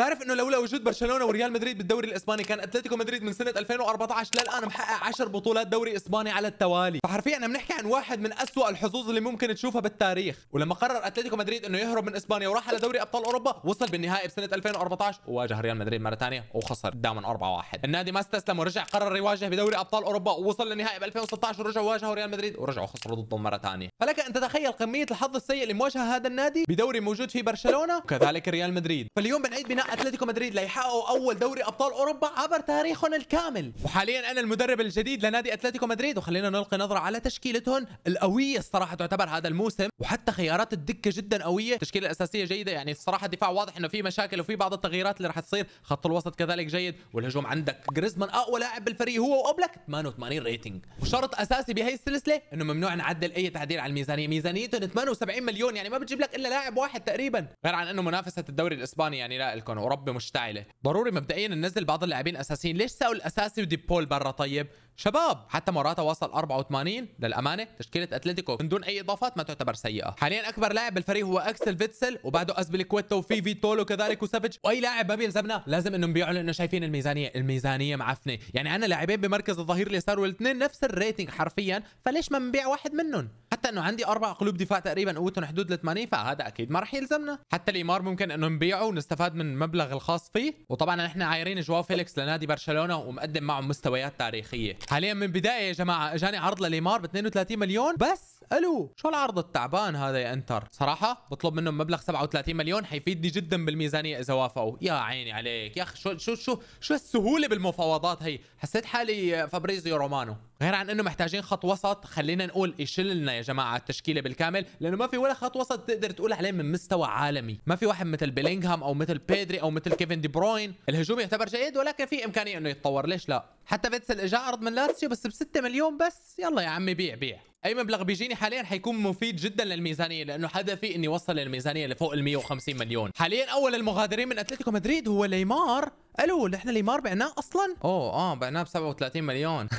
تعرف انه لولا وجود برشلونه وريال مدريد بالدوري الاسباني كان اتلتيكو مدريد من سنه 2014 للان محقق 10 بطولات دوري اسباني على التوالي فحرفيا عم نحكي عن واحد من أسوأ الحظوظ اللي ممكن تشوفها بالتاريخ ولما قرر اتلتيكو مدريد انه يهرب من اسبانيا وراح على دوري ابطال اوروبا وصل بالنهائي بسنه 2014 وواجه ريال مدريد مره ثانيه وخسر قدام 4-1 النادي ما استسلم ورجع قرر يواجه بدوري ابطال اوروبا ووصل للنهائي ب 2016 ورجع واجهه ريال مدريد ورجعوا خسروا ضدهم مره ثانيه فلك ان تتخيل كميه الحظ السيء اللي مواجهه هذا النادي بدوري موجود في برشلونه وكذلك ريال مدريد فاليوم بنعيد بناء اتلتيكو مدريد ليحققوا اول دوري ابطال اوروبا عبر تاريخهم الكامل وحاليا انا المدرب الجديد لنادي اتلتيكو مدريد وخلينا نلقي نظره على تشكيلتهم القويه الصراحه تعتبر هذا الموسم وحتى خيارات الدكه جدا قويه التشكيله الاساسيه جيده يعني الصراحه الدفاع واضح انه في مشاكل وفي بعض التغييرات اللي راح تصير خط الوسط كذلك جيد والهجوم عندك جريزمان اقوى لاعب بالفريق هو واوبلك 88 ريتنج وشرط اساسي بهي السلسله انه ممنوع نعدل اي تعديل على الميزانيه ميزانيتهم 78 مليون يعني ما بتجيب لك الا لاعب واحد تقريبا غير عن انه منافسه الدوري الاسباني يعني لا الكون ورب مشتعله ضروري مبدئيا ننزل بعض اللاعبين الاساسيين ليش ساول الاساسي وديبول برا طيب شباب حتى موراتا وصل 84 للامانه تشكيله اتلتيكو من دون اي اضافات ما تعتبر سيئه حاليا اكبر لاعب بالفريق هو اكسل فيتسل وبعده كويتو وفي فيتولو كذلك وسافيتش واي لاعب ما بيلزمنا لازم انه نبيعه لانه شايفين الميزانيه الميزانيه معفنه يعني انا لاعبين بمركز الظهير اليسار والاثنين نفس الريتنج حرفيا فليش ما نبيع واحد منهم حتى انه عندي اربع قلوب دفاع تقريبا قوتهم حدود ال 80 فهذا اكيد ما راح يلزمنا حتى الامار ممكن انه نبيعه ونستفاد من المبلغ الخاص فيه وطبعا نحن عايرين جواو فيليكس لنادي برشلونه ومقدم معه مستويات تاريخيه حاليا من بدايه يا جماعه اجاني عرض لليمار ب 32 مليون بس الو شو العرض التعبان هذا يا انتر صراحه بطلب منهم مبلغ 37 مليون حيفيدني جدا بالميزانيه اذا وافقوا يا عيني عليك يا اخي شو شو شو شو السهوله بالمفاوضات هي حسيت حالي فابريزيو رومانو غير عن انه محتاجين خط وسط خلينا نقول يشل لنا يا جماعه التشكيله بالكامل لانه ما في ولا خط وسط تقدر تقول عليه من مستوى عالمي ما في واحد مثل بيلينغهام او مثل بيدري او مثل كيفن دي بروين الهجوم يعتبر جيد ولكن في امكانيه انه يتطور ليش لا حتى فيتسل اجى عرض من لاتسيو بس ب 6 مليون بس يلا يا عمي بيع بيع اي مبلغ بيجيني حاليا حيكون مفيد جدا للميزانيه لانه هدفي اني وصل الميزانيه لفوق ال 150 مليون حاليا اول المغادرين من اتلتيكو مدريد هو ليمار الو نحن ليمار بعناه اصلا اوه اه بعناه ب 37 مليون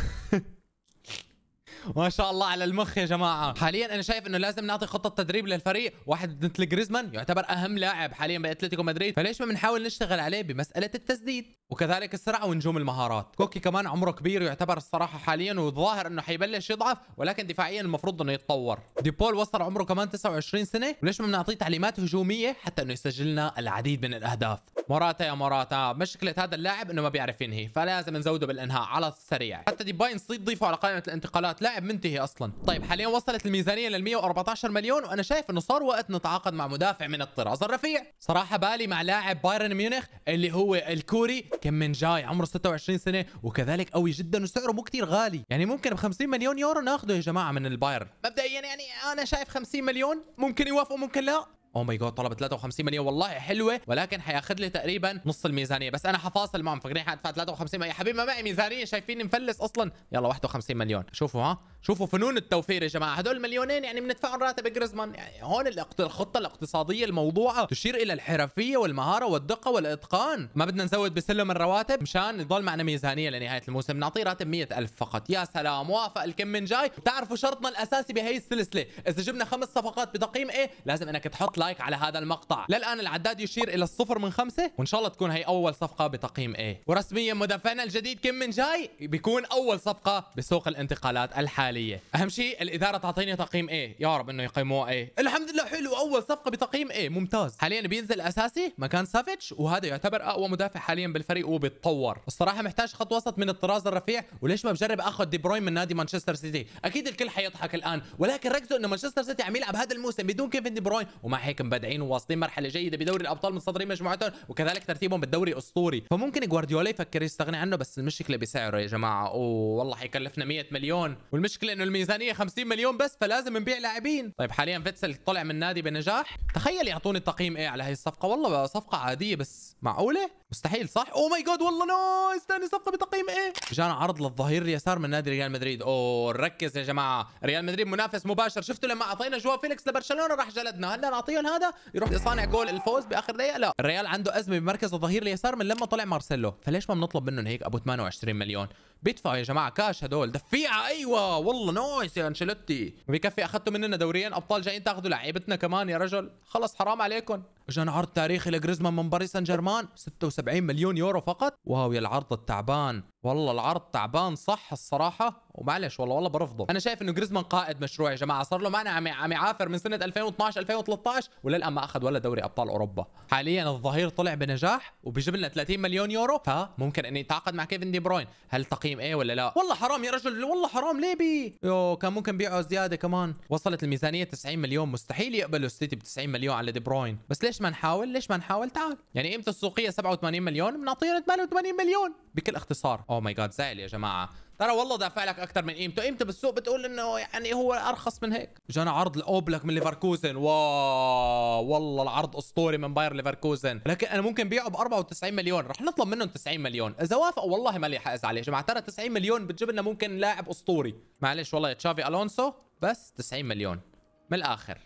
ما شاء الله على المخ يا جماعه حاليا انا شايف انه لازم نعطي خطه تدريب للفريق واحد مثل جريزمان يعتبر اهم لاعب حاليا باتلتيكو مدريد فليش ما بنحاول نشتغل عليه بمساله التسديد وكذلك السرعه ونجوم المهارات كوكي كمان عمره كبير يعتبر الصراحه حاليا والظاهر انه حيبلش يضعف ولكن دفاعيا المفروض انه يتطور ديبول وصل عمره كمان 29 سنه وليش ما بنعطيه تعليمات هجوميه حتى انه يسجل لنا العديد من الاهداف موراتا يا موراتا مشكله هذا اللاعب انه ما بيعرف ينهي فلازم نزوده بالانهاء على السريع حتى ديباين صيد ضيفه على قائمه الانتقالات لاعب منتهي اصلا طيب حاليا وصلت الميزانيه لل 114 مليون وانا شايف انه صار وقت نتعاقد مع مدافع من الطراز الرفيع صراحه بالي مع لاعب بايرن ميونخ اللي هو الكوري كم من جاي عمره 26 سنه وكذلك قوي جدا وسعره مو كثير غالي يعني ممكن ب 50 مليون يورو ناخده يا جماعه من البايرن مبدئيا يعني انا شايف 50 مليون ممكن يوافقوا ممكن لا او ماي جاد طلبت 53 مليون والله حلوه ولكن حياخذ لي تقريبا نص الميزانيه بس انا حفاصل معهم فاكرين حادفع 53 مليون يا حبيبي ما معي ميزانيه شايفيني مفلس اصلا يلا 51 مليون شوفوا ها شوفوا فنون التوفير يا جماعه هدول المليونين يعني بندفعهم راتب جريزمان يعني هون الخطه الاقتصاديه الموضوعه تشير الى الحرفيه والمهاره والدقه والاتقان ما بدنا نزود بسلم الرواتب مشان يضل معنا ميزانيه لنهايه الموسم نعطيه راتب 100000 فقط يا سلام وافق الكم من جاي بتعرفوا شرطنا الاساسي بهي السلسله اذا جبنا خمس صفقات بتقييم ايه لازم انك تحط لايك على هذا المقطع للان العداد يشير الى الصفر من خمسة وان شاء الله تكون هي اول صفقه بتقييم A ورسميا مدافعنا الجديد كم من جاي بيكون اول صفقه بسوق الانتقالات الحاليه اهم شيء الاداره تعطيني تقييم A يا رب انه يقيموه A الحمد لله حلو اول صفقه بتقييم A ممتاز حاليا بينزل اساسي مكان سافيتش وهذا يعتبر اقوى مدافع حاليا بالفريق وبيتطور الصراحه محتاج خط وسط من الطراز الرفيع وليش ما بجرب اخذ دي بروين من نادي مانشستر سيتي اكيد الكل حيضحك الان ولكن ركزوا انه مانشستر سيتي عم يلعب هذا الموسم بدون كيفن دي بروين ومع هيك مبدعين وواصلين مرحله جيده بدوري الابطال متصدرين مجموعتهم وكذلك ترتيبهم بالدوري اسطوري فممكن جوارديولا يفكر يستغني عنه بس المشكله بسعره يا جماعه اوه والله حيكلفنا 100 مليون والمشكله انه الميزانيه 50 مليون بس فلازم نبيع لاعبين طيب حاليا فيتسل طلع من نادي بنجاح تخيل يعطوني تقييم ايه على هي الصفقه والله صفقه عاديه بس معقوله مستحيل صح؟ او ماي جاد والله نو استني صفقه بتقييم ايه؟ جانا عرض للظهير اليسار من نادي ريال مدريد، اوه ركز يا جماعه، ريال مدريد منافس مباشر، شفتوا لما اعطينا جوا فيليكس لبرشلونه راح جلدنا، هلا نعطيهم هذا يروح يصانع جول الفوز باخر دقيقه؟ لا، الريال عنده ازمه بمركز الظهير اليسار من لما طلع مارسيلو، فليش ما بنطلب منهم هيك ابو 28 مليون؟ بيدفعوا يا جماعه كاش هدول دفيعه ايوه والله نايس يا انشيلوتي بكفي اخذتوا مننا دوريين ابطال جايين تاخذوا لعيبتنا كمان يا رجل خلص حرام عليكم اجانا عرض تاريخي لجريزمان من باريس سان جيرمان 76 مليون يورو فقط واو يا العرض التعبان والله العرض تعبان صح الصراحه ومعلش والله والله برفضه انا شايف انه جريزمان قائد مشروع يا جماعه صار له معنا عم عم يعافر من سنه 2012 2013 وللان ما اخذ ولا دوري ابطال اوروبا حاليا الظهير طلع بنجاح وبيجيب لنا 30 مليون يورو فممكن انه يتعاقد مع كيفن دي بروين هل تقييم ايه ولا لا والله حرام يا رجل والله حرام ليه بي يو كان ممكن بيعه زياده كمان وصلت الميزانيه 90 مليون مستحيل يقبلوا السيتي ب 90 مليون على دي بروين بس ليش ما نحاول ليش ما نحاول تعال يعني قيمته السوقيه 87 مليون بنعطيه 88 مليون بكل اختصار اوه ماي جاد زعل يا جماعه ترى والله دافع لك اكثر من قيمته قيمته بالسوق بتقول انه يعني هو ارخص من هيك جانا عرض لاوبلك من ليفركوزن واو والله العرض اسطوري من باير ليفركوزن لكن انا ممكن بيعه ب 94 مليون رح نطلب منهم 90 مليون اذا وافقوا والله ما لي حق ازعل يا جماعه ترى 90 مليون بتجيب لنا ممكن لاعب اسطوري معلش والله تشافي الونسو بس 90 مليون من الاخر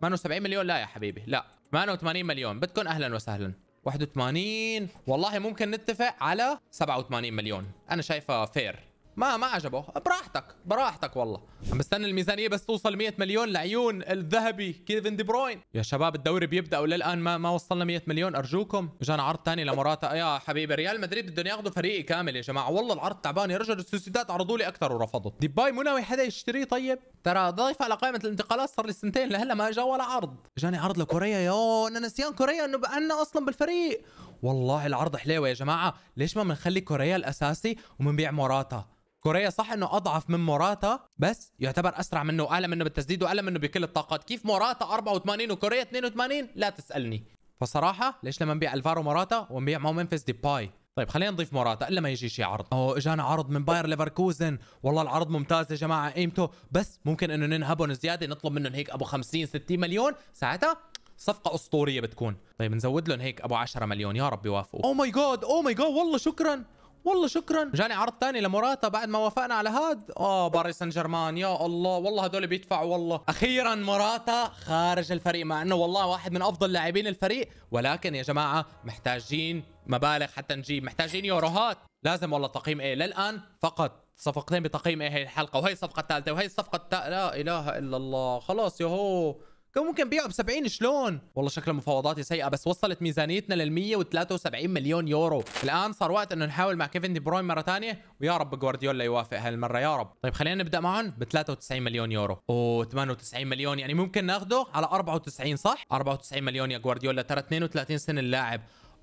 78 مليون لا يا حبيبي لا 88 مليون بدكم اهلا وسهلا 81 والله ممكن نتفق على 87 مليون انا شايفه فير ما ما عجبه براحتك براحتك والله عم بستنى الميزانيه بس توصل 100 مليون لعيون الذهبي كيفن دي بروين يا شباب الدوري بيبدا وللان ما ما وصلنا 100 مليون ارجوكم اجانا عرض ثاني لمراتا يا حبيبي ريال مدريد بدهم ياخذوا فريقي كامل يا جماعه والله العرض تعبان يا رجل السوسيدات عرضوا لي اكثر دي باي مو ناوي حدا يشتريه طيب ترى ضيف على قائمه الانتقالات صار لي سنتين لهلا ما اجى ولا عرض اجاني عرض لكوريا يا انا نسيان كوريا انه بقالنا اصلا بالفريق والله العرض حليوه يا جماعه ليش ما بنخلي كوريا الاساسي ومنبيع موراتا كوريا صح انه اضعف من موراتا بس يعتبر اسرع منه واعلى منه بالتسديد واعلى منه بكل الطاقات كيف موراتا 84 وكوريا 82 لا تسالني فصراحه ليش لما نبيع الفارو موراتا ونبيع مو منفس ديباي طيب خلينا نضيف موراتا الا ما يجي شيء عرض اوه اجانا عرض من باير ليفركوزن والله العرض ممتاز يا جماعه قيمته بس ممكن انه ننهبهم زياده نطلب منهم هيك ابو 50 60 مليون ساعتها صفقة أسطورية بتكون طيب نزود لهم هيك أبو 10 مليون يا رب يوافقوا أو ماي جاد أو ماي جاد والله شكرا والله شكرا جاني عرض ثاني لمراتا بعد ما وافقنا على هاد اه باريس سان جيرمان يا الله والله هدول بيدفعوا والله اخيرا مراتا خارج الفريق مع انه والله واحد من افضل لاعبين الفريق ولكن يا جماعه محتاجين مبالغ حتى نجيب محتاجين يوروهات لازم والله تقييم ايه للان فقط صفقتين بتقييم ايه هي الحلقه وهي الصفقه الثالثه وهي الصفقه التا... لا اله الا الله خلاص يهو كان ممكن بيعه ب 70 شلون والله شكل مفاوضاتي سيئه بس وصلت ميزانيتنا لل 173 مليون يورو الان صار وقت انه نحاول مع كيفن دي بروين مره ثانيه ويا رب جوارديولا يوافق هالمره يا رب طيب خلينا نبدا معهم ب 93 مليون يورو او 98 مليون يعني ممكن ناخذه على 94 صح 94 مليون يا جوارديولا ترى 32 سنه اللاعب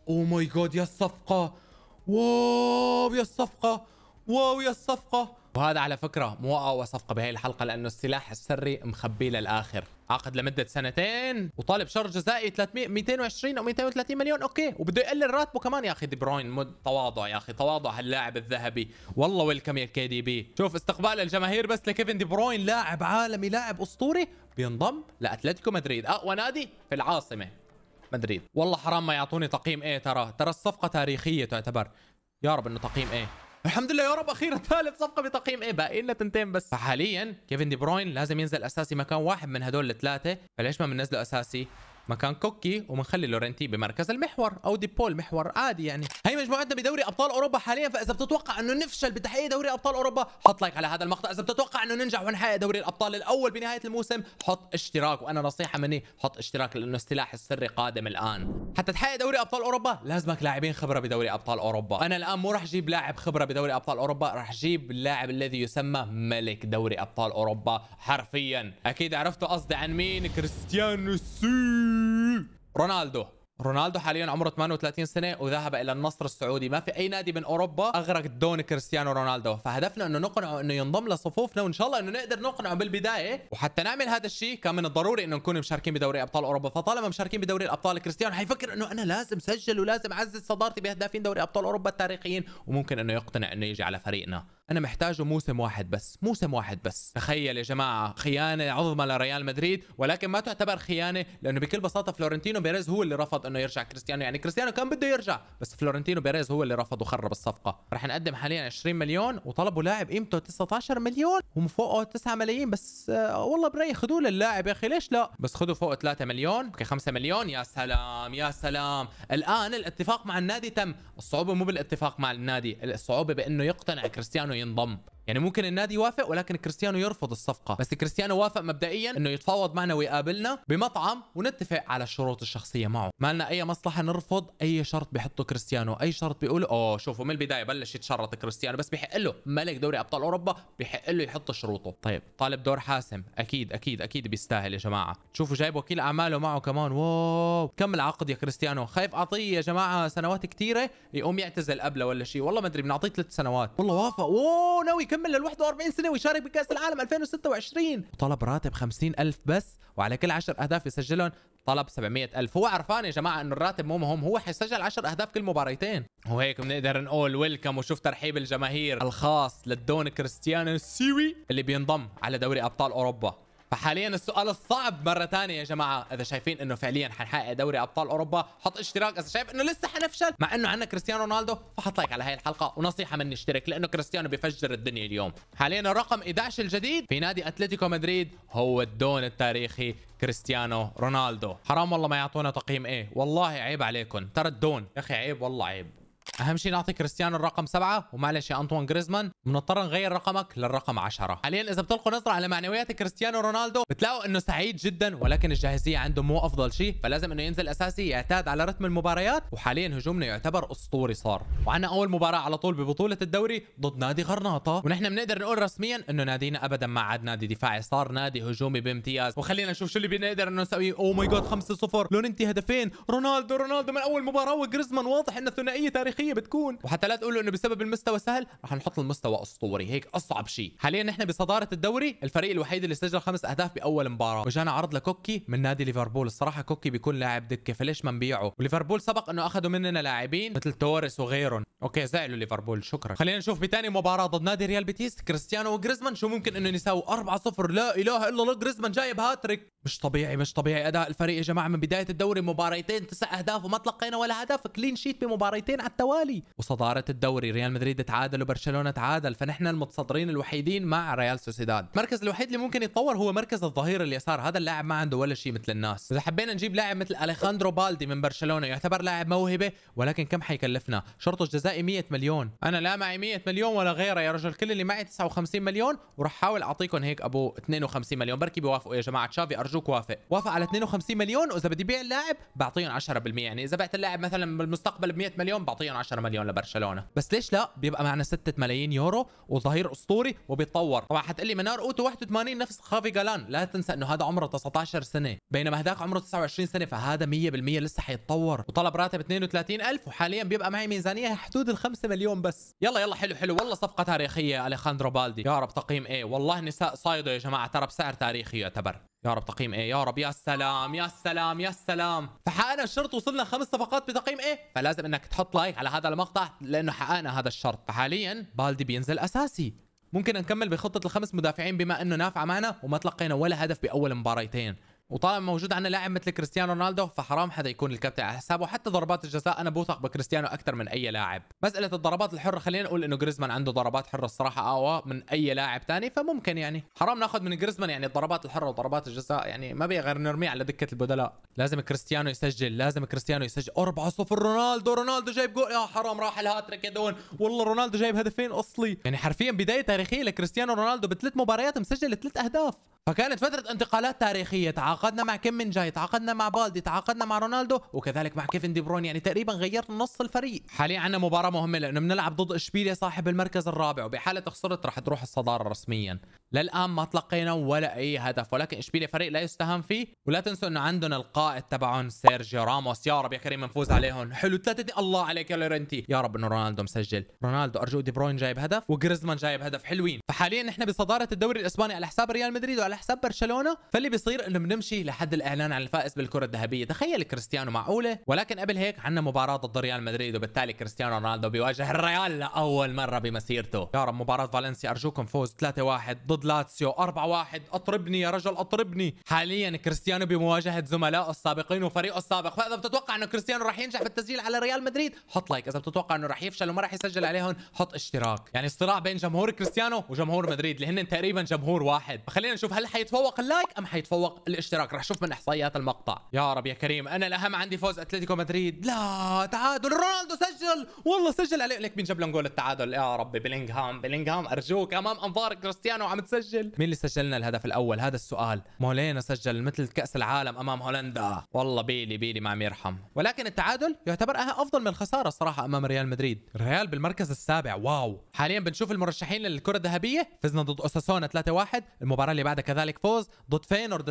او ماي جاد يا الصفقه واو يا الصفقه واو يا الصفقة وهذا على فكرة مو أقوى آه صفقة بهي الحلقة لأنه السلاح السري مخبيه للآخر عقد لمدة سنتين وطالب شر جزائي 300 220 أو 230 مليون أوكي وبده يقلل راتبه كمان يا أخي دي بروين تواضع يا أخي تواضع هاللاعب الذهبي والله ويلكم يا الكي دي بي شوف استقبال الجماهير بس لكيفن دي بروين لاعب عالمي لاعب أسطوري بينضم لأتلتيكو مدريد أقوى آه، نادي في العاصمة مدريد والله حرام ما يعطوني تقييم ايه ترى ترى الصفقة تاريخية تعتبر يا رب انه تقييم ايه الحمد لله يا رب اخيرا ثالث صفقه بتقييم ايه باقي لنا تنتين بس فحاليا كيفن دي بروين لازم ينزل اساسي مكان واحد من هدول الثلاثه فليش ما بننزله اساسي مكان كوكي ومنخلي لورنتي بمركز المحور او ديبول محور عادي يعني هي مجموعتنا بدوري ابطال اوروبا حاليا فاذا بتتوقع انه نفشل بتحقيق دوري ابطال اوروبا حط لايك على هذا المقطع اذا بتتوقع انه ننجح ونحقق دوري الابطال الاول بنهايه الموسم حط اشتراك وانا نصيحه مني حط اشتراك لانه السلاح السري قادم الان حتى تحقق دوري ابطال اوروبا لازمك لاعبين خبره بدوري ابطال اوروبا انا الان مو راح اجيب لاعب خبره بدوري ابطال اوروبا راح اجيب اللاعب الذي يسمى ملك دوري ابطال اوروبا حرفيا اكيد عرفتوا قصدي عن مين كريستيانو سي رونالدو رونالدو حاليا عمره 38 سنه وذهب الى النصر السعودي ما في اي نادي من اوروبا اغرق دون كريستيانو رونالدو فهدفنا انه نقنعه انه ينضم لصفوفنا وان شاء الله انه نقدر نقنعه بالبدايه وحتى نعمل هذا الشيء كان من الضروري انه نكون مشاركين بدوري ابطال اوروبا فطالما مشاركين بدوري الابطال كريستيانو حيفكر انه انا لازم سجل ولازم اعزز صدارتي باهدافين دوري ابطال اوروبا التاريخيين وممكن انه يقتنع انه يجي على فريقنا انا محتاجه موسم واحد بس موسم واحد بس تخيل يا جماعه خيانه عظمى لريال مدريد ولكن ما تعتبر خيانه لانه بكل بساطه فلورنتينو بيريز هو اللي رفض انه يرجع كريستيانو يعني كريستيانو كان بده يرجع بس فلورنتينو بيريز هو اللي رفض وخرب الصفقه رح نقدم حاليا 20 مليون وطلبوا لاعب قيمته 19 مليون ومن فوقه 9 ملايين بس آه والله برايي خذوا للاعب يا اخي ليش لا بس خذوا فوق 3 مليون اوكي 5 مليون يا سلام يا سلام الان الاتفاق مع النادي تم الصعوبه مو بالاتفاق مع النادي الصعوبه بانه يقتنع كريستيانو en dam. يعني ممكن النادي يوافق ولكن كريستيانو يرفض الصفقه بس كريستيانو وافق مبدئيا انه يتفاوض معنا ويقابلنا بمطعم ونتفق على الشروط الشخصيه معه ما لنا اي مصلحه نرفض اي شرط بيحطه كريستيانو اي شرط بيقول اوه شوفوا من البدايه بلش يتشرط كريستيانو بس بحق له ملك دوري ابطال اوروبا بحق له يحط شروطه طيب طالب دور حاسم اكيد اكيد اكيد بيستاهل يا جماعه شوفوا جايب وكيل اعماله معه كمان واو كم العقد يا كريستيانو خايف اعطيه يا جماعه سنوات كثيره يقوم يعتزل قبله ولا شيء والله ما ادري بنعطيه ثلاث سنوات والله وافق اوه ناوي يكمل لل 41 سنه ويشارك بكاس العالم 2026 وطلب راتب 50000 بس وعلى كل 10 اهداف يسجلهم طلب 700000 هو عرفان يا جماعه انه الراتب مو مهم هو حيسجل 10 اهداف كل مباريتين وهيك بنقدر نقول ويلكم وشوف ترحيب الجماهير الخاص للدون كريستيانو السيوي اللي بينضم على دوري ابطال اوروبا فحاليا السؤال الصعب مره ثانيه يا جماعه اذا شايفين انه فعليا حنحقق دوري ابطال اوروبا حط اشتراك اذا شايف انه لسه حنفشل مع انه عندنا كريستيانو رونالدو فحط لايك على هاي الحلقه ونصيحه مني اشترك لانه كريستيانو بيفجر الدنيا اليوم حاليا الرقم 11 الجديد في نادي اتلتيكو مدريد هو الدون التاريخي كريستيانو رونالدو حرام والله ما يعطونا تقييم ايه والله عيب عليكم ترى الدون يا اخي عيب والله عيب اهم شيء نعطي كريستيانو الرقم سبعة ومعلش يا انطوان جريزمان بنضطر نغير رقمك للرقم 10 حاليا اذا بتلقوا نظره على معنويات كريستيانو رونالدو بتلاقوا انه سعيد جدا ولكن الجاهزيه عنده مو افضل شيء فلازم انه ينزل اساسي يعتاد على رتم المباريات وحاليا هجومنا يعتبر اسطوري صار وعنا اول مباراه على طول ببطوله الدوري ضد نادي غرناطه ونحن بنقدر نقول رسميا انه نادينا ابدا ما عاد نادي دفاعي صار نادي هجومي بامتياز وخلينا نشوف شو اللي بنقدر انه نسويه او ماي جاد 5 0 لون انت هدفين رونالدو رونالدو من اول مباراه وجريزمان واضح انه ثنائيه تاريخ الحقيقيه بتكون وحتى لا تقولوا انه بسبب المستوى سهل رح نحط المستوى اسطوري هيك اصعب شيء حاليا نحن بصداره الدوري الفريق الوحيد اللي سجل خمس اهداف باول مباراه وجانا عرض لكوكي من نادي ليفربول الصراحه كوكي بيكون لاعب دكه فليش ما نبيعه وليفربول سبق انه اخذوا مننا لاعبين مثل توريس وغيرهم اوكي زعلوا ليفربول شكرا خلينا نشوف بثاني مباراه ضد نادي ريال بيتيس كريستيانو وجريزمان شو ممكن انه يساووا 4-0 لا اله الا الله جريزمان جايب هاتريك مش طبيعي مش طبيعي اداء الفريق يا جماعه من بدايه الدوري مباريتين تسع اهداف وما تلقينا ولا هدف كلين شيت بمباريتين على التوالي وصداره الدوري ريال مدريد تعادل وبرشلونه تعادل فنحن المتصدرين الوحيدين مع ريال سوسيداد المركز الوحيد اللي ممكن يتطور هو مركز الظهير اليسار هذا اللاعب ما عنده ولا شيء مثل الناس اذا حبينا نجيب لاعب مثل اليخاندرو بالدي من برشلونه يعتبر لاعب موهبه ولكن كم حيكلفنا شرط الجزاء تلاقي 100 مليون انا لا معي 100 مليون ولا غيرها يا رجل كل اللي معي 59 مليون وراح احاول اعطيكم هيك ابو 52 مليون بركي بيوافقوا يا جماعه تشافي ارجوك وافق وافق على 52 مليون واذا بدي بيع اللاعب بعطيهم 10% يعني اذا بعت اللاعب مثلا بالمستقبل ب 100 مليون بعطيهم 10 مليون لبرشلونه بس ليش لا بيبقى معنا 6 ملايين يورو وظهير اسطوري وبيتطور طبعا حتقلي منار اوتو 81 نفس خافي جالان لا تنسى انه هذا عمره 19 سنه بينما هذاك عمره 29 سنه فهذا 100% لسه حيتطور وطلب راتب 32000 وحاليا بيبقى معي ميزانيه حدود حدود ال 5 مليون بس يلا يلا حلو حلو والله صفقة تاريخية أليخاندرو بالدي يا رب تقييم ايه والله نساء صايدة يا جماعة ترى بسعر تاريخي يعتبر يا رب تقييم ايه يا رب يا سلام يا سلام يا سلام فحققنا الشرط وصلنا خمس صفقات بتقييم ايه فلازم انك تحط لايك على هذا المقطع لانه حققنا هذا الشرط فحاليا بالدي بينزل اساسي ممكن نكمل بخطة الخمس مدافعين بما انه نافعة معنا وما تلقينا ولا هدف باول مباريتين وطالما موجود عندنا لاعب مثل كريستيانو رونالدو فحرام حدا يكون الكابتن على حسابه حتى ضربات الجزاء انا بوثق بكريستيانو اكثر من اي لاعب مساله الضربات الحره خلينا نقول انه جريزمان عنده ضربات حره الصراحه اقوى آه، من اي لاعب ثاني فممكن يعني حرام ناخذ من جريزمان يعني الضربات الحره وضربات الجزاء يعني ما بي غير نرميه على دكه البدلاء لازم كريستيانو يسجل لازم كريستيانو يسجل 4 0 رونالدو رونالدو جايب جول يا حرام راح الهاتريك يا دون والله رونالدو جايب هدفين اصلي يعني حرفيا بدايه تاريخيه لكريستيانو رونالدو بثلاث مباريات مسجل ثلاث اهداف فكانت فترة انتقالات تاريخية تعاقدنا مع كم من جاي تعاقدنا مع بالدي تعاقدنا مع رونالدو وكذلك مع كيفن دي برون يعني تقريبا غيرت نص الفريق حاليا عندنا مباراة مهمة لأنه بنلعب ضد إشبيليا صاحب المركز الرابع وبحالة خسرت راح تروح الصدارة رسميا للان ما تلقينا ولا اي هدف ولكن اشبيليا فريق لا يستهان فيه ولا تنسوا انه عندهم القائد تبعهم سيرجيو راموس يا رب يا كريم نفوز عليهم حلو ثلاثة الله عليك يا لورنتي يا رب انه رونالدو مسجل رونالدو ارجو دي بروين جايب هدف وجريزمان جايب هدف حلوين فحاليا نحن بصداره الدوري الاسباني على حساب ريال مدريد وعلى حساب برشلونه فاللي بيصير انه بنمشي لحد الاعلان عن الفائز بالكره الذهبيه تخيل كريستيانو معقوله ولكن قبل هيك عندنا مباراه ضد ريال مدريد وبالتالي كريستيانو رونالدو بيواجه الريال لاول مره بمسيرته يا رب مباراه فالنسيا ارجوكم فوز 3-1 ضد ضد لاتسيو 4-1 اطربني يا رجل اطربني حاليا كريستيانو بمواجهه زملائه السابقين وفريقه السابق فاذا بتتوقع انه كريستيانو راح ينجح بالتسجيل على ريال مدريد حط لايك اذا بتتوقع انه راح يفشل وما راح يسجل عليهم حط اشتراك يعني الصراع بين جمهور كريستيانو وجمهور مدريد اللي هن تقريبا جمهور واحد فخلينا نشوف هل حيتفوق اللايك ام حيتفوق الاشتراك راح نشوف من احصائيات المقطع يا رب يا كريم انا الاهم عندي فوز اتلتيكو مدريد لا تعادل رونالدو سجل والله سجل عليه لك مين جاب لهم جول التعادل يا ربي بلينغهام بلينغهام ارجوك امام انظار كريستيانو عم سجل مين اللي سجلنا الهدف الاول هذا السؤال مولينا سجل مثل كاس العالم امام هولندا والله بيلي بيلي ما عم يرحم ولكن التعادل يعتبر أه- افضل من الخساره صراحه امام ريال مدريد الريال بالمركز السابع واو حاليا بنشوف المرشحين للكره الذهبيه فزنا ضد اساسونا 3-1 المباراه اللي بعدها كذلك فوز ضد فينورد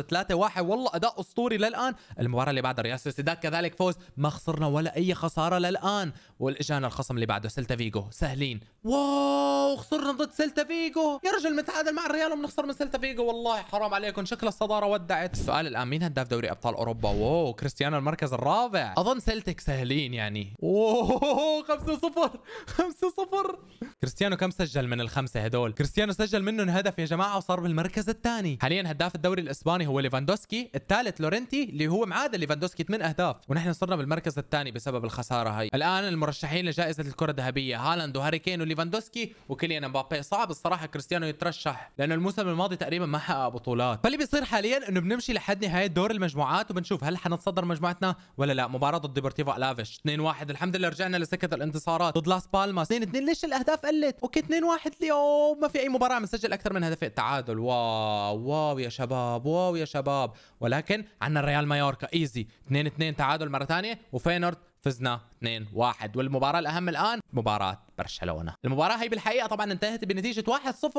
3-1 والله اداء اسطوري للان المباراه اللي بعدها ريال سوسيداد كذلك فوز ما خسرنا ولا اي خساره للان والاجانا الخصم اللي بعده سيلتا فيجو سهلين واو خسرنا ضد سيلتا فيجو يا رجل متعادل مع الريال وبنخسر من سيلتا فيجو والله حرام عليكم شكل الصداره ودعت السؤال الان مين هداف دوري ابطال اوروبا واو كريستيانو المركز الرابع اظن سيلتك سهلين يعني اوه 5 0 5 0 كريستيانو كم سجل من الخمسه هدول كريستيانو سجل منهم هدف يا جماعه وصار بالمركز الثاني حاليا هداف الدوري الاسباني هو ليفاندوسكي الثالث لورنتي اللي هو معادل ليفاندوسكي 8 اهداف ونحن صرنا بالمركز الثاني بسبب الخساره هي الان المرشحين لجائزه الكره الذهبيه هالاند وهاري كين وليفاندوسكي وكيليان مبابي صعب الصراحه كريستيانو يترشح لانه الموسم الماضي تقريبا ما حقق بطولات فاللي بيصير حاليا انه بنمشي لحد نهايه دور المجموعات وبنشوف هل حنتصدر مجموعتنا ولا لا مباراه ضد ديبورتيفو الافيش 2-1 الحمد لله رجعنا لسكه الانتصارات ضد لاس بالماس 2-2 ليش الاهداف قلت اوكي 2-1 اليوم ما في اي مباراه مسجل اكثر من هدفين تعادل واو واو يا شباب واو يا شباب ولكن عندنا ريال مايوركا ايزي 2-2 تعادل مره ثانيه وفينورد فزنا 2-1 والمباراه الاهم الان مباراه برشلونه المباراه هي بالحقيقه طبعا انتهت بنتيجه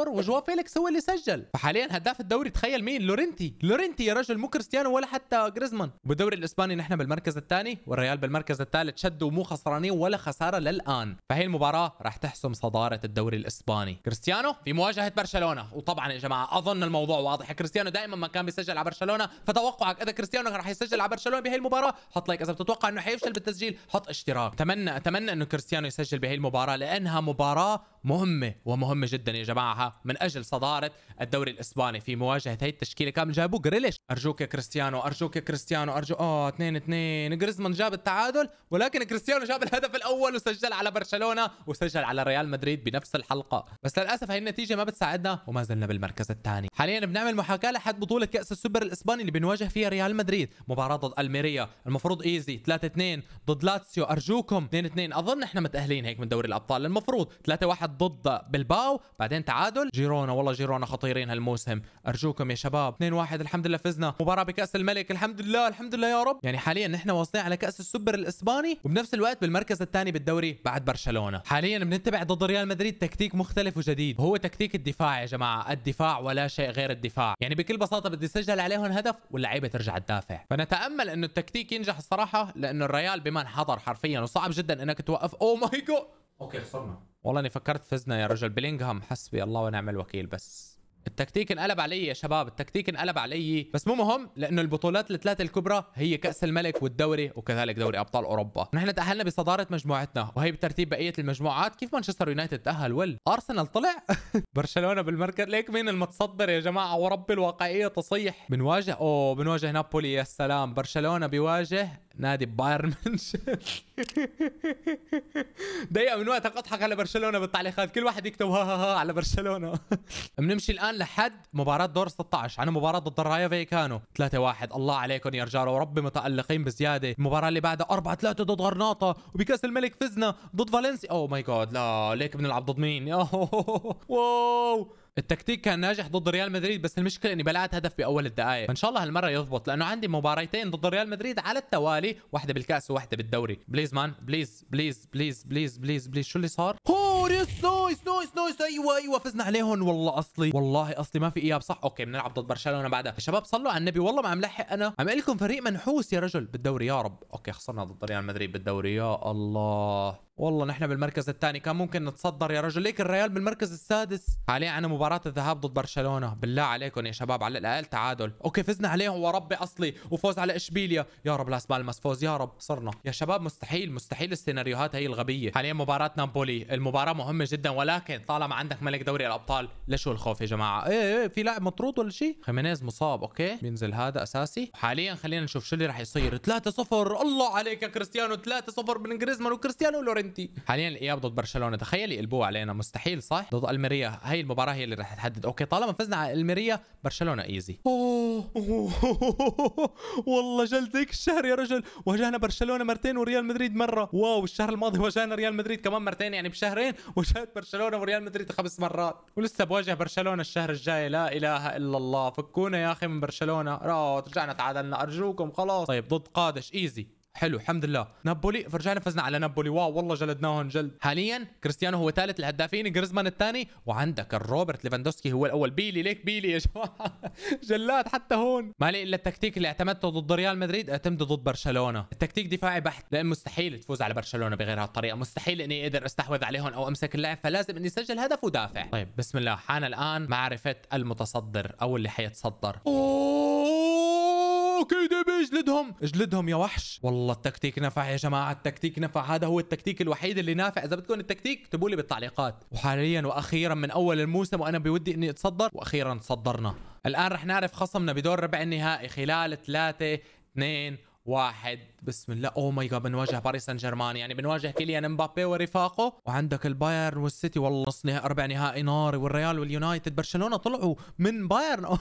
1-0 وجوا فيليكس هو اللي سجل فحاليا هداف الدوري تخيل مين لورنتي لورنتي يا رجل مو كريستيانو ولا حتى جريزمان بالدوري الاسباني نحن بالمركز الثاني والريال بالمركز الثالث شدوا مو خسرانين ولا خساره للان فهي المباراه راح تحسم صداره الدوري الاسباني كريستيانو في مواجهه برشلونه وطبعا يا جماعه اظن الموضوع واضح كريستيانو دائما ما كان بيسجل على برشلونه فتوقعك اذا كريستيانو راح يسجل على برشلونه بهي المباراه حط لايك اذا بتتوقع انه حيفشل بالتسجيل حط اشتراك اتمنى اتمنى انه كريستيانو يسجل بهي المباراه لانها مباراه مهمة ومهمة جدا يا جماعة من أجل صدارة الدوري الإسباني في مواجهة هي التشكيلة كامل جابوا جريليش أرجوك يا كريستيانو أرجوك يا كريستيانو أرجو آه 2 2 جريزمان جاب التعادل ولكن كريستيانو جاب الهدف الأول وسجل على برشلونة وسجل على ريال مدريد بنفس الحلقة بس للأسف هي النتيجة ما بتساعدنا وما زلنا بالمركز الثاني حاليا بنعمل محاكاة لحد بطولة كأس السوبر الإسباني اللي بنواجه فيها ريال مدريد مباراة ضد ألميريا المفروض إيزي 3 2 ضد لاتسيو أرجوكم 2 2 أظن احنا متأهلين هيك من دوري الأبطال المفروض 3 1 واحد ضد بلباو بعدين تعادل جيرونا والله جيرونا خطيرين هالموسم ارجوكم يا شباب 2-1 الحمد لله فزنا مباراه بكاس الملك الحمد لله الحمد لله يا رب يعني حاليا نحن واصلين على كاس السوبر الاسباني وبنفس الوقت بالمركز الثاني بالدوري بعد برشلونه حاليا بنتبع ضد ريال مدريد تكتيك مختلف وجديد وهو تكتيك الدفاع يا جماعه الدفاع ولا شيء غير الدفاع يعني بكل بساطه بدي سجل عليهم هدف واللعيبه ترجع تدافع فنتامل انه التكتيك ينجح الصراحه لانه الريال بما حضر حرفيا وصعب جدا انك توقف او ماي جو اوكي خسرنا والله اني فكرت فزنا يا رجل بلينغهام حسبي الله ونعم الوكيل بس التكتيك انقلب علي يا شباب التكتيك انقلب علي بس مو مهم لانه البطولات الثلاثه الكبرى هي كاس الملك والدوري وكذلك دوري ابطال اوروبا نحن تاهلنا بصداره مجموعتنا وهي بترتيب بقيه المجموعات كيف مانشستر يونايتد تاهل ول ارسنال طلع برشلونه بالمركز ليك مين المتصدر يا جماعه ورب الواقعيه تصيح بنواجه اوه بنواجه نابولي يا سلام برشلونه بيواجه نادي بايرن ميونخ دقيقة من وقتك اضحك على برشلونة بالتعليقات كل واحد يكتب ها ها ها على برشلونة بنمشي الآن لحد مباراة دور 16 عن مباراة ضد الرايا فيكانو 3-1 الله عليكم يا رجال وربي متألقين بزيادة المباراة اللي بعدها 4-3 ضد غرناطة وبكأس الملك فزنا ضد فالنسيا أوه ماي جاد لا ليك بنلعب ضد مين واو التكتيك كان ناجح ضد ريال مدريد بس المشكله اني بلعت هدف باول الدقائق فان شاء الله هالمره يضبط لانه عندي مباريتين ضد ريال مدريد على التوالي واحده بالكاس وواحده بالدوري بليز مان بليز بليز بليز بليز بليز بليز شو اللي صار اوه نويس نويس نويس ايوه ايوه فزنا عليهم والله اصلي والله اصلي ما في اياب صح اوكي بنلعب ضد برشلونه بعدها شباب صلوا على النبي والله ما عم لحق انا عم اقول لكم فريق منحوس يا رجل بالدوري يا رب اوكي خسرنا ضد ريال مدريد بالدوري يا الله والله نحن بالمركز الثاني كان ممكن نتصدر يا رجل ليك الريال بالمركز السادس حاليا عنا مباراة الذهاب ضد برشلونة بالله عليكم يا شباب على الأقل تعادل أوكي فزنا عليهم وربي أصلي وفوز على إشبيليا يا رب لاس بالماس فوز يا رب صرنا يا شباب مستحيل مستحيل السيناريوهات هي الغبية حاليا مباراة نابولي المباراة مهمة جدا ولكن طالما عندك ملك دوري الأبطال لشو الخوف يا جماعة إيه،, إيه إيه في لاعب مطرود ولا شيء خيمينيز مصاب أوكي بينزل هذا أساسي حاليا خلينا نشوف شو اللي راح يصير 3-0 الله عليك يا كريستيانو 3-0 من جريزمان وكريستيانو لورين فهمتي حاليا الاياب ضد برشلونه تخيلي قلبوه علينا مستحيل صح ضد الميريا هي المباراه هي اللي رح تحدد اوكي طالما فزنا على الميريا برشلونه ايزي أوه. والله جلد هيك الشهر يا رجل واجهنا برشلونه مرتين وريال مدريد مره واو الشهر الماضي واجهنا ريال مدريد كمان مرتين يعني بشهرين واجهت برشلونه وريال مدريد خمس مرات ولسه بواجه برشلونه الشهر الجاي لا اله الا الله فكونا يا اخي من برشلونه رجعنا تعادلنا ارجوكم خلاص طيب ضد قادش ايزي حلو الحمد لله نابولي فرجعنا فزنا على نابولي واو والله جلدناهم جلد حاليا كريستيانو هو ثالث الهدافين جريزمان الثاني وعندك الروبرت ليفاندوسكي هو الاول بيلي ليك بيلي يا جماعه جلاد حتى هون ما لي الا التكتيك اللي اعتمدته ضد ريال مدريد اعتمده ضد برشلونه التكتيك دفاعي بحت لان مستحيل تفوز على برشلونه بغير هالطريقه مستحيل اني اقدر استحوذ عليهم او امسك اللعب فلازم اني اسجل هدف ودافع طيب بسم الله حان الان معرفه المتصدر او اللي حيتصدر أوه كيدي بيجلدهم اجلدهم يا وحش والله التكتيك نفع يا جماعه التكتيك نفع هذا هو التكتيك الوحيد اللي نافع اذا بدكم التكتيك اكتبوا لي بالتعليقات وحاليا واخيرا من اول الموسم وانا بودي اني اتصدر واخيرا تصدرنا الان رح نعرف خصمنا بدور ربع النهائي خلال 3 2 واحد بسم الله اوه ماي جاد بنواجه باريس سان جيرمان يعني بنواجه كيليان مبابي ورفاقه وعندك البايرن والسيتي والله نص نهائي ربع نهائي ناري والريال واليونايتد برشلونه طلعوا من بايرن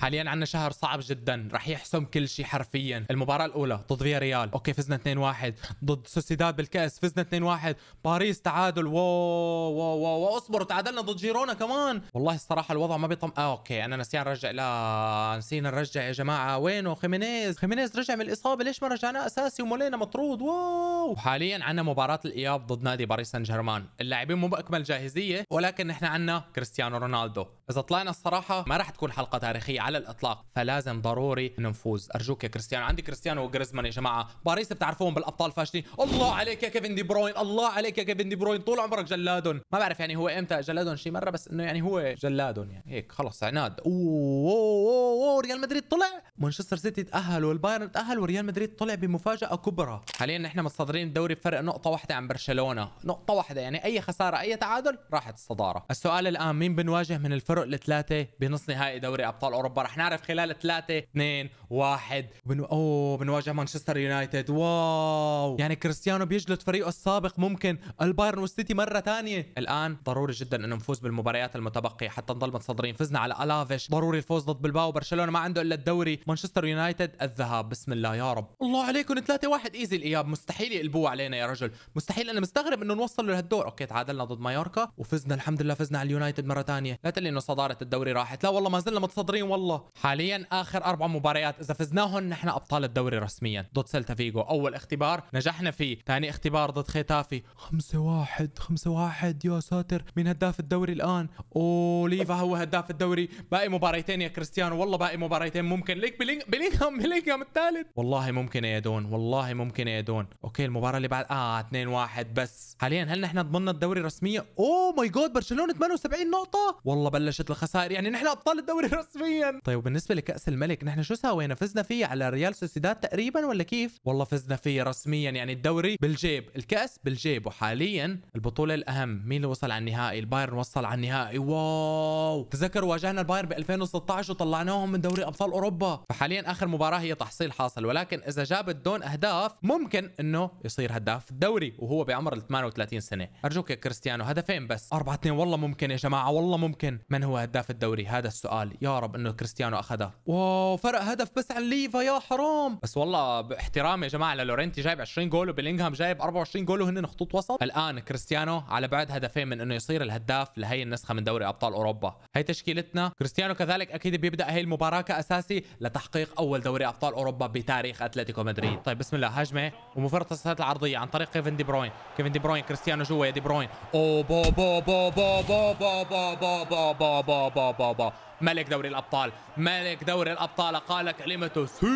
حاليا عندنا شهر صعب جدا رح يحسم كل شيء حرفيا المباراه الاولى ضد فيا ريال اوكي فزنا 2-1 ضد سوسيداد بالكاس فزنا 2-1 باريس تعادل واو واو واو اصبر تعادلنا ضد جيرونا كمان والله الصراحه الوضع ما بيطم آه اوكي انا نسينا نرجع لا نسينا نرجع يا جماعه وينه خيمينيز خيمينيز رجع من الاصابه ليش ما رجعناه اساسي ومولينا مطرود واو حاليا عندنا مباراه الاياب ضد نادي باريس سان جيرمان اللاعبين مو باكمل جاهزيه ولكن نحن عندنا كريستيانو رونالدو اذا طلع فانا الصراحه ما راح تكون حلقه تاريخيه على الاطلاق فلازم ضروري نفوز ارجوك يا كريستيانو عندي كريستيانو وجريزمان يا جماعه باريس بتعرفوهم بالابطال فاشلين الله عليك يا كيفن دي بروين الله عليك يا كيفن دي بروين طول عمرك جلادهم ما بعرف يعني هو امتى جلادهم شي مره بس انه يعني هو جلادهم يعني هيك خلص عناد اوه, أوه, أوه ريال مدريد طلع مانشستر سيتي تاهل والبايرن تاهل وريال مدريد طلع بمفاجاه كبرى حاليا نحن متصدرين الدوري بفرق نقطه واحده عن برشلونه نقطه واحده يعني اي خساره اي تعادل راحت الصداره السؤال الان مين بنواجه من الفرق ثلاثة بنص نهائي دوري ابطال اوروبا رح نعرف خلال 3 2 1 بنو... اوه بنواجه مانشستر يونايتد واو يعني كريستيانو بيجلد فريقه السابق ممكن البايرن والسيتي مره ثانيه الان ضروري جدا انه نفوز بالمباريات المتبقيه حتى نضل متصدرين فزنا على الافيش ضروري الفوز ضد بلباو برشلونه ما عنده الا الدوري مانشستر يونايتد الذهاب بسم الله يا رب الله عليكم 3 1 ايزي الاياب مستحيل يقلبوه علينا يا رجل مستحيل انا مستغرب انه نوصل لهالدور اوكي تعادلنا ضد مايوركا وفزنا الحمد لله فزنا على اليونايتد مره ثانيه لا تقلي انه صداره مباريات الدوري راحت لا والله ما زلنا متصدرين والله حاليا اخر اربع مباريات اذا فزناهم نحن ابطال الدوري رسميا ضد سلتا فيجو اول اختبار نجحنا فيه ثاني اختبار ضد ختافي 5 1 5 واحد يا ساتر مين هداف الدوري الان اوليفا هو هداف الدوري باقي مباريتين يا كريستيانو والله باقي مباريتين ممكن ليك بلينغهام بلينغهام الثالث والله ممكن يا دون والله ممكن يا دون اوكي المباراه اللي بعد اه 2 1 بس حاليا هل نحن ضمننا الدوري رسميا اوه ماي جاد برشلونه 78 نقطه والله بلشت الخسائر خسائر يعني نحن ابطال الدوري رسميا طيب وبالنسبه لكاس الملك نحن شو سوينا فزنا فيه على ريال سوسيداد تقريبا ولا كيف والله فزنا فيه رسميا يعني الدوري بالجيب الكاس بالجيب وحاليا البطوله الاهم مين اللي وصل على النهائي البايرن وصل على النهائي واو تذكر واجهنا البايرن ب 2016 وطلعناهم من دوري ابطال اوروبا فحاليا اخر مباراه هي تحصيل حاصل ولكن اذا جاب الدون اهداف ممكن انه يصير هداف الدوري وهو بعمر ال 38 سنه ارجوك يا كريستيانو هدفين بس 4 2 والله ممكن يا جماعه والله ممكن من هو هداف اهداف الدوري هذا السؤال يا رب انه كريستيانو اخذها واو فرق هدف بس عن ليفا يا حرام بس والله باحترامي يا جماعه لورينتي جايب 20 جول وبيلينغهام جايب 24 جول وهن خطوط وسط الان كريستيانو على بعد هدفين من انه يصير الهداف لهي النسخه من دوري ابطال اوروبا هي تشكيلتنا كريستيانو كذلك اكيد بيبدا هي المباراه كاساسي لتحقيق اول دوري ابطال اوروبا بتاريخ اتلتيكو مدريد طيب بسم الله هجمه ومفرطه العرضيه عن طريق كيفن دي بروين كيفن دي بروين كريستيانو جوا يا دي بروين او بو بو بو بو بو بو بو بو بو, بو, بو, بو, بو, بو, بو, بو بابا بابا ملك دوري الابطال ملك دوري الابطال قال كلمته سي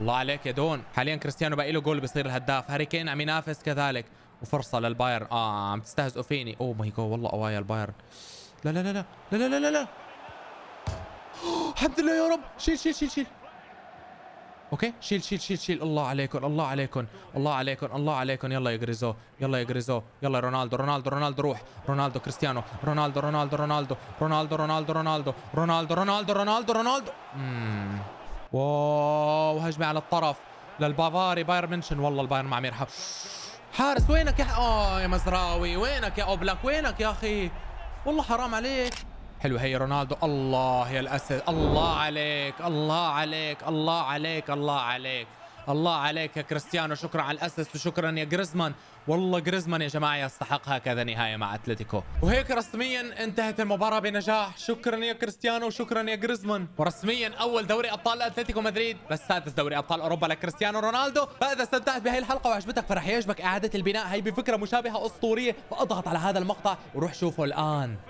الله عليك يا دون حاليا كريستيانو باقي له جول بيصير الهداف هاري كين عم ينافس كذلك وفرصه للبايرن اه عم تستهزئوا فيني اوه ماي جو والله قوايا البايرن لا لا لا لا لا لا لا لا الحمد لله يا رب شيل شيل شيل شيل اوكي شيل شيل شيل شيل الله عليكم الله عليكم الله عليكم الله عليكم يلا يا جريزو يلا يا جريزو يلا رونالدو رونالدو رونالدو روح رونالدو كريستيانو رونالدو رونالدو رونالدو رونالدو رونالدو رونالدو رونالدو رونالدو رونالدو رونالدو اممم واو هجمه على الطرف للبافاري بايرن منشن والله البايرن ما عم يرحب حارس وينك يا اه يا مزراوي وينك يا اوبلاك وينك يا اخي والله حرام عليك حلو هي رونالدو الله يا الاسد الله عليك الله عليك الله عليك الله عليك الله عليك يا كريستيانو شكرا على الاسس وشكرا يا جريزمان والله جريزمان يا جماعه يستحق هكذا نهايه مع اتلتيكو وهيك رسميا انتهت المباراه بنجاح شكرا يا كريستيانو وشكرا يا جريزمان ورسميا اول دوري ابطال اتلتيكو مدريد بس سادس دوري ابطال اوروبا لكريستيانو رونالدو فاذا استمتعت بهي الحلقه وعجبتك فرح يعجبك اعاده البناء هي بفكره مشابهه اسطوريه فاضغط على هذا المقطع وروح شوفه الان